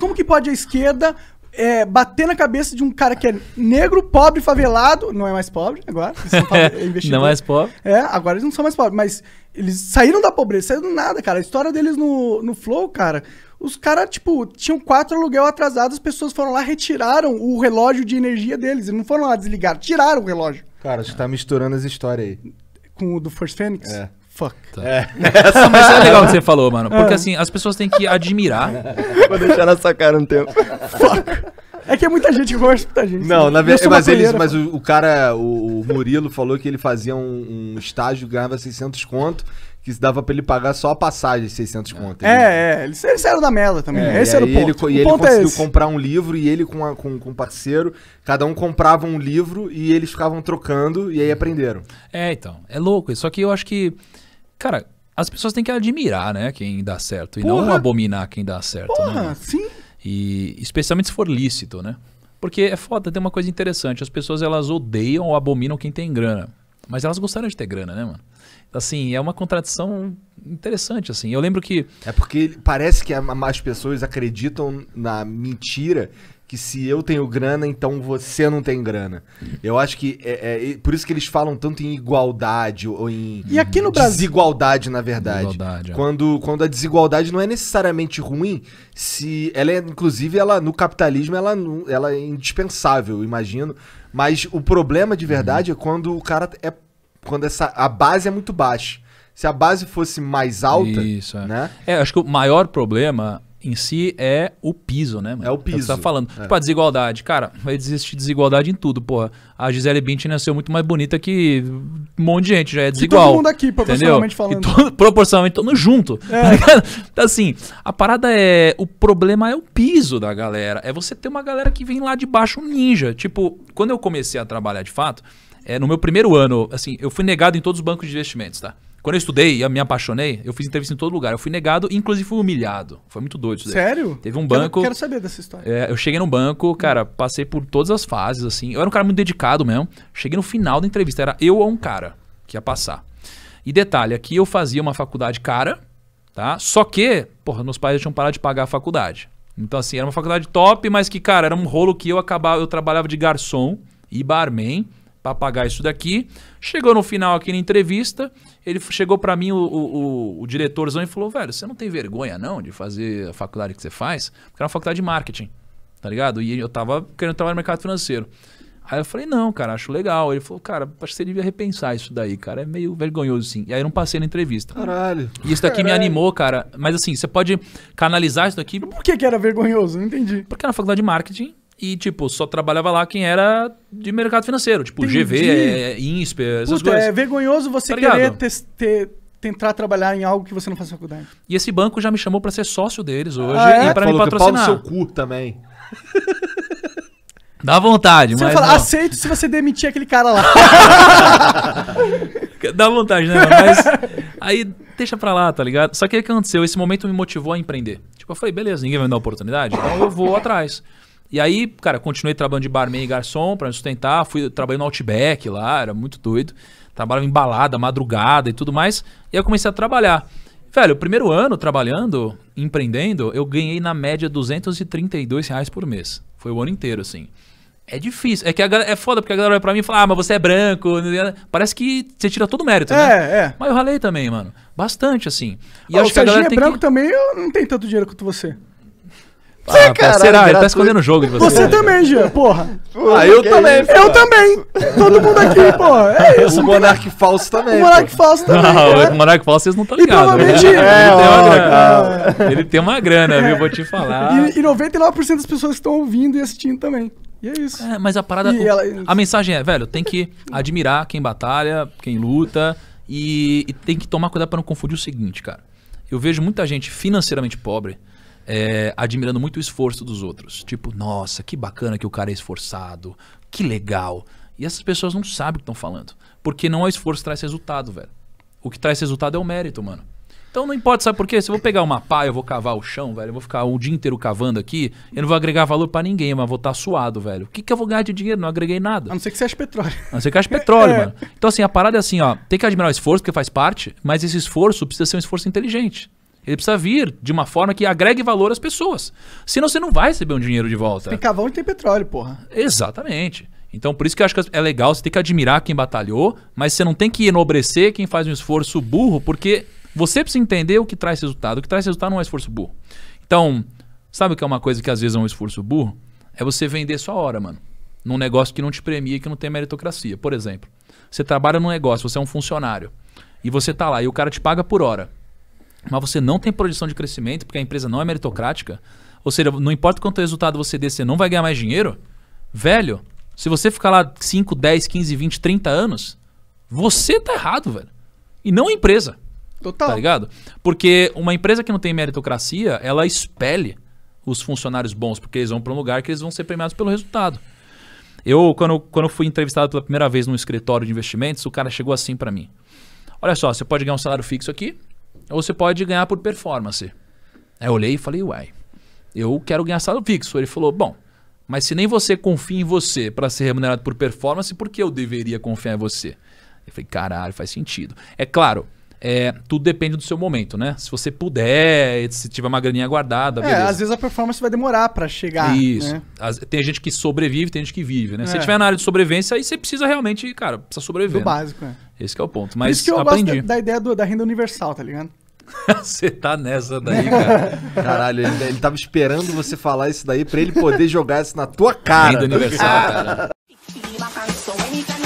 Como que pode a esquerda é, bater na cabeça de um cara que é negro, pobre, favelado, não é mais pobre agora, é não é mais pobre. É, agora eles não são mais pobres, mas eles saíram da pobreza, saíram do nada, cara. A história deles no, no Flow, cara, os caras, tipo, tinham quatro aluguel atrasados, as pessoas foram lá, retiraram o relógio de energia deles, eles não foram lá desligar, tiraram o relógio. Cara, você tá misturando as histórias aí. Com o do Force Fênix? É fuck. Tá. É. Essa, mas é legal o que você falou, mano. Porque ah. assim, as pessoas têm que admirar. Vou deixar sua cara um tempo. fuck. É que é muita gente que gosta de muita gente. Não, né? na verdade, mas, eles, mas o, o cara, o, o, Murilo, falou que ele fazia um, um estágio, ganhava 600 conto que dava pra ele pagar só a passagem, 600 contas. É, é, eles, eles saíram da merda também. É, esse era o ponto. Ele, o e ponto ele é conseguiu é comprar um livro e ele com, a, com, com um parceiro, cada um comprava um livro e eles ficavam trocando e aí aprenderam. É, então. É louco. Só que eu acho que, cara, as pessoas têm que admirar, né, quem dá certo. E Porra. não abominar quem dá certo. Né, Porra, né? sim. E especialmente se for lícito, né? Porque é foda, tem uma coisa interessante. As pessoas elas odeiam ou abominam quem tem grana. Mas elas gostaram de ter grana, né, mano? Assim, é uma contradição interessante, assim. Eu lembro que. É porque parece que mais pessoas acreditam na mentira que se eu tenho grana, então você não tem grana. Eu acho que é, é por isso que eles falam tanto em igualdade ou em e aqui no Brasil desigualdade na verdade. Desigualdade, é. Quando quando a desigualdade não é necessariamente ruim, se ela é inclusive ela no capitalismo ela ela é indispensável, imagino. Mas o problema de verdade uhum. é quando o cara é quando essa a base é muito baixa. Se a base fosse mais alta, Isso, é. né? É, acho que o maior problema em si é o piso, né? Mano? É o piso. É você tá falando. É. Tipo, a desigualdade. Cara, vai existir desigualdade em tudo, porra. A Gisele Bündchen nasceu muito mais bonita que um monte de gente, já é desigual. E todo mundo aqui, proporcionalmente entendeu? falando. Todo, proporcionalmente, todo mundo junto. É. Tá então, assim, a parada é... O problema é o piso da galera. É você ter uma galera que vem lá de baixo, um ninja. Tipo, quando eu comecei a trabalhar de fato, é, no meu primeiro ano, assim, eu fui negado em todos os bancos de investimentos, tá? Quando eu estudei e me apaixonei, eu fiz entrevista em todo lugar. Eu fui negado, inclusive fui humilhado. Foi muito doido isso daí. Sério? Teve um banco. Eu quero saber dessa história. É, eu cheguei num banco, cara, passei por todas as fases, assim. Eu era um cara muito dedicado mesmo. Cheguei no final da entrevista, era eu ou um cara que ia passar. E detalhe, aqui eu fazia uma faculdade cara, tá? Só que, porra, meus pais já tinham parado de pagar a faculdade. Então, assim, era uma faculdade top, mas que, cara, era um rolo que eu acabava, eu trabalhava de garçom e barman para pagar isso daqui. Chegou no final aqui na entrevista, ele chegou para mim, o, o, o, diretorzão, e falou, velho, você não tem vergonha não de fazer a faculdade que você faz? Porque era é uma faculdade de marketing, tá ligado? E eu tava querendo trabalhar no mercado financeiro. Aí eu falei, não, cara, acho legal. Ele falou, cara, acho que você devia repensar isso daí, cara. É meio vergonhoso, sim. E aí eu não passei na entrevista. Caralho. E isso daqui Caralho. me animou, cara. Mas assim, você pode canalizar isso daqui. Por que, que era vergonhoso? Não entendi. Porque era é na faculdade de marketing e, tipo, só trabalhava lá quem era de mercado financeiro. Tipo, Entendi. GV, é, é, INSPE, essas Puta, coisas. É vergonhoso você tá querer ter, ter, tentar trabalhar em algo que você não faz faculdade. E esse banco já me chamou para ser sócio deles hoje ah, é? e para me patrocinar. Que pau no seu cu também. Dá vontade, você mas. Fala, aceito se você demitir aquele cara lá. Dá vontade, né? Mas aí deixa pra lá, tá ligado? Só que o que aconteceu? Esse momento me motivou a empreender. Tipo, eu falei, beleza, ninguém vai me dar oportunidade, então eu vou atrás. E aí, cara, continuei trabalhando de barman e garçom para me sustentar. Fui trabalhando no Outback lá, era muito doido. Trabalhava em balada, madrugada e tudo mais. E aí eu comecei a trabalhar. Velho, o primeiro ano trabalhando, empreendendo, eu ganhei na média 232 reais por mês. Foi o ano inteiro, assim. É difícil. É que galera, é foda, porque a galera vai pra mim e fala, ah, mas você é branco. Né, né, parece que você tira todo o mérito, né? é, né? É, Mas eu ralei também, mano. Bastante, assim. E ah, acho o que a galera é branco que... também não tenho tanto dinheiro quanto você. Ah, é, cara, será? Ele tá escondendo o jogo de você. Você também, Jean, porra. Ah, eu também. Eu também. Todo mundo aqui, porra. É isso. O Monark falso também. O Monark falso também. Não, é. o Monark falso vocês não estão ligados. Né? É, ele, tem é, ele, tem uma grana, viu? Vou te falar. E, e 99% das pessoas estão ouvindo e assistindo também. E é isso. É, mas a parada. ela... A mensagem é, velho, tem que admirar quem batalha, quem luta. E, e tem que tomar cuidado para não confundir o seguinte, cara. Eu vejo muita gente financeiramente pobre é, admirando muito o esforço dos outros. Tipo, nossa, que bacana que o cara é esforçado, que legal. E essas pessoas não sabem o que estão falando. Porque não é esforço que traz resultado, velho. O que traz resultado é o mérito, mano. Então não importa, sabe por quê? Se eu vou pegar uma pá, eu vou cavar o chão, velho, eu vou ficar o dia inteiro cavando aqui, eu não vou agregar valor para ninguém, mas vou estar tá suado, velho. O que, que eu vou ganhar de dinheiro? Não agreguei nada. A não ser que você ache petróleo. A não ser que ache petróleo, é. mano. Então assim, a parada é assim, ó, tem que admirar o esforço, porque faz parte, mas esse esforço precisa ser um esforço inteligente. Ele precisa vir de uma forma que agregue valor às pessoas. Senão você não vai receber um dinheiro de volta. Tem cavão e tem petróleo, porra. Exatamente. Então, por isso que eu acho que é legal, você tem que admirar quem batalhou, mas você não tem que enobrecer quem faz um esforço burro, porque você precisa entender o que traz resultado. O que traz resultado não é esforço burro. Então, sabe o que é uma coisa que às vezes é um esforço burro? É você vender sua hora, mano. Num negócio que não te premia, que não tem meritocracia. Por exemplo, você trabalha num negócio, você é um funcionário, e você tá lá, e o cara te paga por hora mas você não tem projeção de crescimento, porque a empresa não é meritocrática, ou seja, não importa quanto resultado você dê, você não vai ganhar mais dinheiro, velho, se você ficar lá 5, 10, 15, 20, 30 anos, você tá errado, velho. E não a empresa. Total. Tá ligado? Porque uma empresa que não tem meritocracia, ela espelha os funcionários bons, porque eles vão para um lugar que eles vão ser premiados pelo resultado. Eu, quando, quando fui entrevistado pela primeira vez num escritório de investimentos, o cara chegou assim para mim. Olha só, você pode ganhar um salário fixo aqui, ou você pode ganhar por performance. Aí eu olhei e falei, uai, eu quero ganhar salário fixo. Ele falou, bom, mas se nem você confia em você para ser remunerado por performance, por que eu deveria confiar em você? Eu falei, caralho, faz sentido. É claro, é, tudo depende do seu momento, né? Se você puder, se tiver uma graninha guardada, é, às vezes a performance vai demorar para chegar. Isso. Né? As, tem gente que sobrevive, tem gente que vive, né? É. Se tiver na área de sobrevivência, aí você precisa realmente, cara, precisa sobreviver. Do né? básico, né? Esse é o ponto. Mas Por isso que eu aprendi. Da, da, ideia do, da renda universal, tá ligado? você tá nessa daí, cara. Caralho, ele, ele tava esperando você falar isso daí pra ele poder jogar isso na tua cara. Ainda aniversário, cara.